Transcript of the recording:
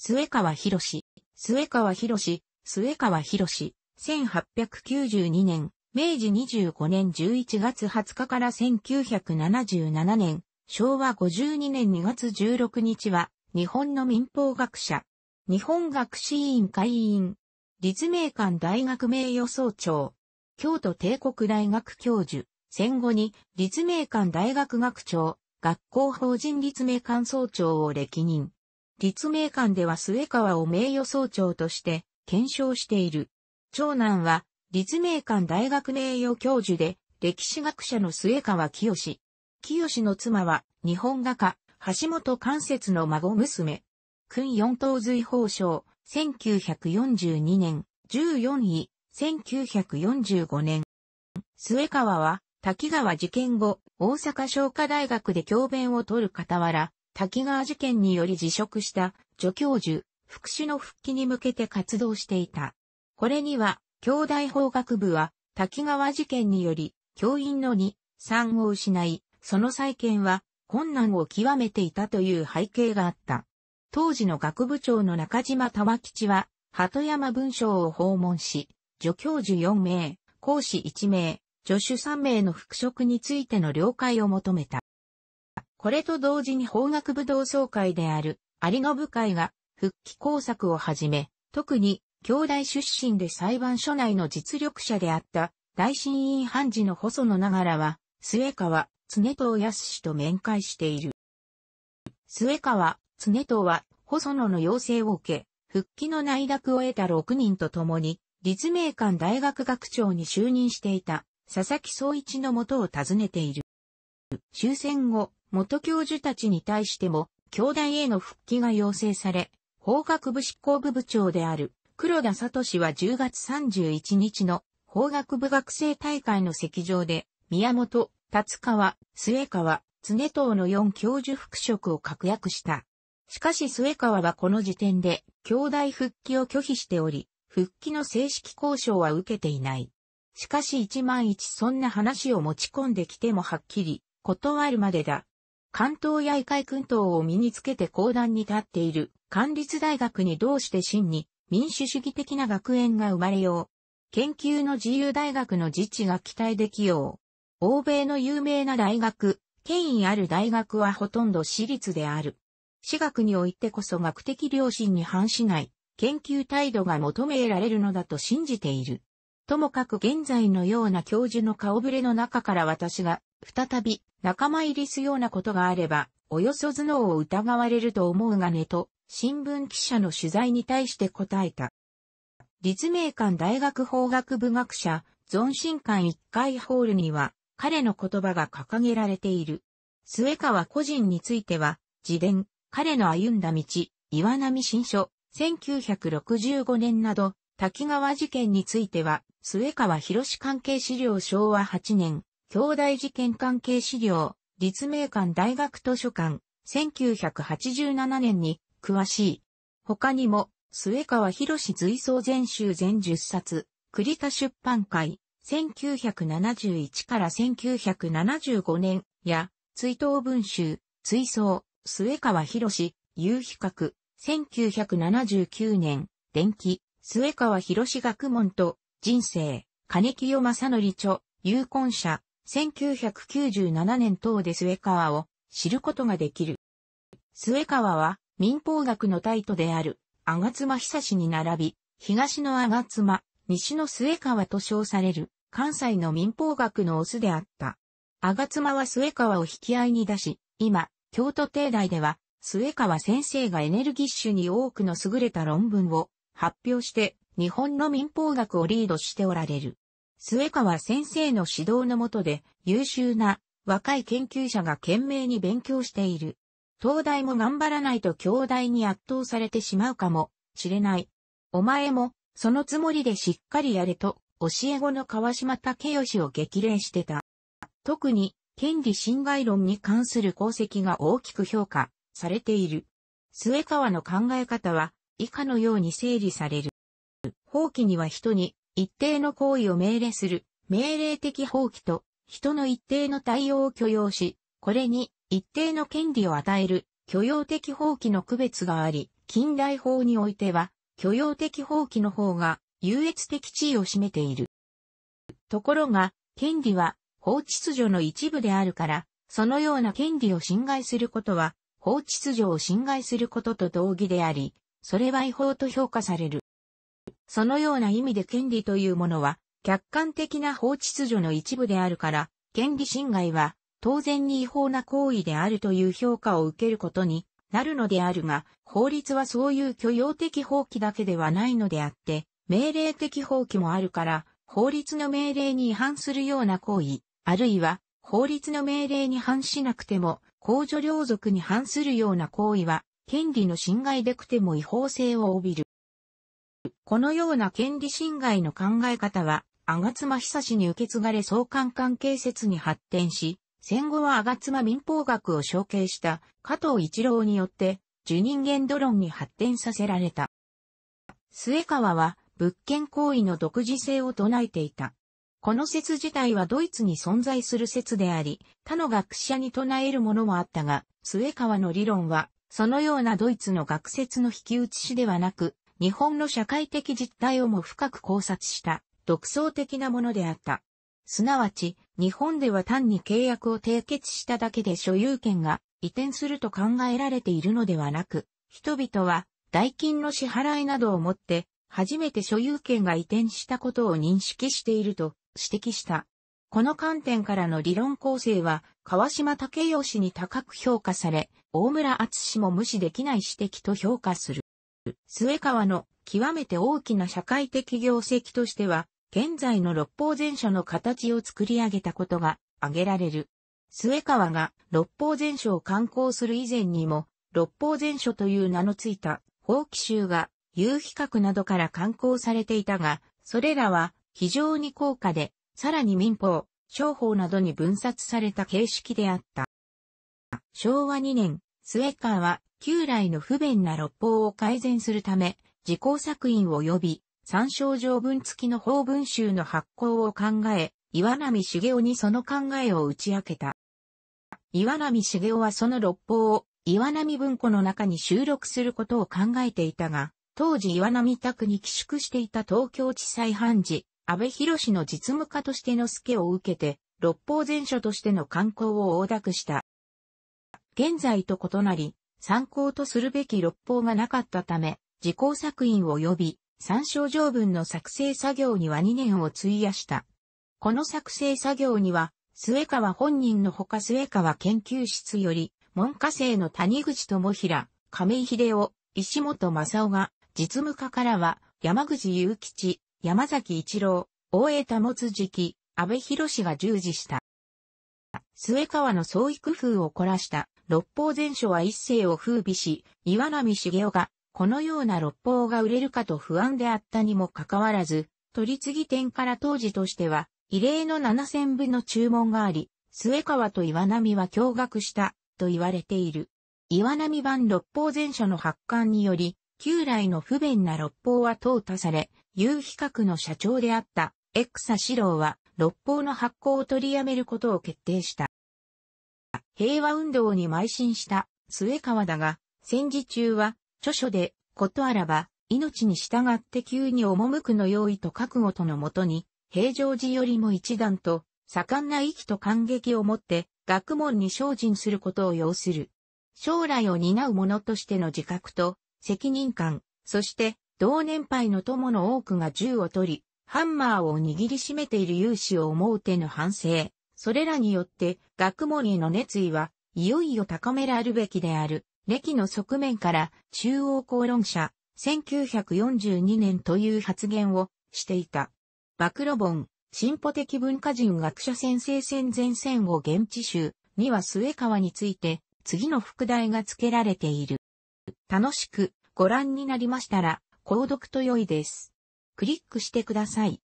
末川博士、末川博士、末川博士、1892年、明治25年11月20日から1977年、昭和52年2月16日は、日本の民法学者、日本学士委員会委員、立命館大学名誉総長、京都帝国大学教授、戦後に立命館大学学長、学校法人立命館総長を歴任。立命館では末川を名誉総長として検証している。長男は立命館大学名誉教授で歴史学者の末川清。清の妻は日本画家橋本関節の孫娘。君四等随法賞、1942年、14位、1945年。末川は、滝川事件後、大阪商科大学で教鞭を取る傍ら、滝川事件により辞職した助教授、副祉の復帰に向けて活動していた。これには、兄弟法学部は、滝川事件により、教員の2、3を失い、その再建は困難を極めていたという背景があった。当時の学部長の中島玉吉は、鳩山文章を訪問し、助教授4名、講師1名、助手3名の復職についての了解を求めた。これと同時に法学部同窓会である有部会が復帰工作をはじめ、特に兄弟出身で裁判所内の実力者であった大審院判事の細野ながらは、末川、常藤康氏と面会している。末川、常藤は細野の要請を受け、復帰の内諾を得た6人と共に、立命館大学学長に就任していた佐々木総一のもとを訪ねている。終戦後、元教授たちに対しても、教団への復帰が要請され、法学部執行部部長である黒田聡は10月31日の法学部学生大会の席上で、宮本、達川、末川、常藤の4教授復職を確約した。しかし末川はこの時点で、兄弟復帰を拒否しており、復帰の正式交渉は受けていない。しかし一万一そんな話を持ち込んできてもはっきり、断るまでだ。関東や異界訓等を身につけて講談に立っている、官立大学にどうして真に民主主義的な学園が生まれよう。研究の自由大学の自治が期待できよう。欧米の有名な大学、権威ある大学はほとんど私立である。私学においてこそ学的良心に反しない、研究態度が求められるのだと信じている。ともかく現在のような教授の顔ぶれの中から私が、再び、仲間入りすようなことがあれば、およそ頭脳を疑われると思うがねと、新聞記者の取材に対して答えた。立命館大学法学部学者、存心館一階ホールには、彼の言葉が掲げられている。末川個人については、自伝、彼の歩んだ道、岩波新書、1965年など、滝川事件については、末川博士関係資料昭和8年、兄弟事件関係資料、立命館大学図書館、1987年に、詳しい。他にも、末川博士随想全集全10冊、栗田出版会、1971から1975年、や、追悼文集、追想、末川博士、有比較、1979年、電気、末川博士学問と、人生、金清正則著、有婚者、1997年等で末川を知ることができる。末川は民法学のタイトである、あがつま久しに並び、東のあがつま、西の末川と称される、関西の民法学のオスであった。あがつまは末川を引き合いに出し、今、京都帝大では、末川先生がエネルギッシュに多くの優れた論文を発表して、日本の民法学をリードしておられる。末川先生の指導の下で優秀な若い研究者が懸命に勉強している。東大も頑張らないと兄弟に圧倒されてしまうかもしれない。お前もそのつもりでしっかりやれと教え子の川島武義を激励してた。特に権利侵害論に関する功績が大きく評価されている。末川の考え方は以下のように整理される。放棄には人に一定の行為を命令する、命令的放棄と、人の一定の対応を許容し、これに一定の権利を与える、許容的放棄の区別があり、近代法においては、許容的放棄の方が優越的地位を占めている。ところが、権利は法秩序の一部であるから、そのような権利を侵害することは、法秩序を侵害することと同義であり、それは違法と評価される。そのような意味で権利というものは、客観的な法秩序の一部であるから、権利侵害は、当然に違法な行為であるという評価を受けることになるのであるが、法律はそういう許容的放棄だけではないのであって、命令的放棄もあるから、法律の命令に違反するような行為、あるいは法律の命令に反しなくても、公助領族に反するような行為は、権利の侵害でくても違法性を帯びる。このような権利侵害の考え方は、吾妻久志に受け継がれ相関関係説に発展し、戦後は吾妻民法学を承継した加藤一郎によって、受人限度論に発展させられた。末川は、物件行為の独自性を唱えていた。この説自体はドイツに存在する説であり、他の学者に唱えるものもあったが、末川の理論は、そのようなドイツの学説の引き打ちしではなく、日本の社会的実態をも深く考察した独創的なものであった。すなわち、日本では単に契約を締結しただけで所有権が移転すると考えられているのではなく、人々は代金の支払いなどをもって初めて所有権が移転したことを認識していると指摘した。この観点からの理論構成は川島武義に高く評価され、大村厚氏も無視できない指摘と評価する。末川の極めて大きな社会的業績としては、現在の六法全書の形を作り上げたことが挙げられる。末川が六法全書を刊行する以前にも、六法全書という名のついた法規集が有比較などから刊行されていたが、それらは非常に高価で、さらに民法、商法などに分冊された形式であった。昭和2年、スウェッカーは旧来の不便な六法を改善するため、自公作品及び参照条文付きの法文集の発行を考え、岩波茂雄にその考えを打ち明けた。岩波茂雄はその六法を岩波文庫の中に収録することを考えていたが、当時岩波宅に寄宿していた東京地裁判事、安倍博士の実務家としての助を受けて、六法全書としての刊行を横諾した。現在と異なり、参考とするべき六法がなかったため、自公作品及び参照条文の作成作業には2年を費やした。この作成作業には、末川本人のほか末川研究室より、文科生の谷口智平、亀井秀夫、石本正夫が、実務課からは、山口祐吉、山崎一郎、大江保次期、安倍博士が従事した。末川の創意工夫を凝らした六法全書は一世を風靡し、岩波茂雄が、このような六法が売れるかと不安であったにもかかわらず、取次店から当時としては、異例の七千部の注文があり、末川と岩波は驚愕した、と言われている。岩波版六法全書の発刊により、旧来の不便な六法は淘汰され、有比較の社長であった、エクサ四郎は、六法の発行を取りやめることを決定した。平和運動に邁進した末川だが、戦時中は著書で、ことあらば、命に従って急に赴くの用意と覚悟とのもとに、平常時よりも一段と、盛んな息と感激を持って、学問に精進することを要する。将来を担う者としての自覚と、責任感、そして、同年配の友の多くが銃を取り、ハンマーを握りしめている勇士を思う手の反省。それらによって学問への熱意はいよいよ高めらるべきである。歴の側面から中央公論者1942年という発言をしていた。暴露本、進歩的文化人学者先生戦前線を現地集には末川について次の副題が付けられている。楽しくご覧になりましたら、購読と良いです。クリックしてください。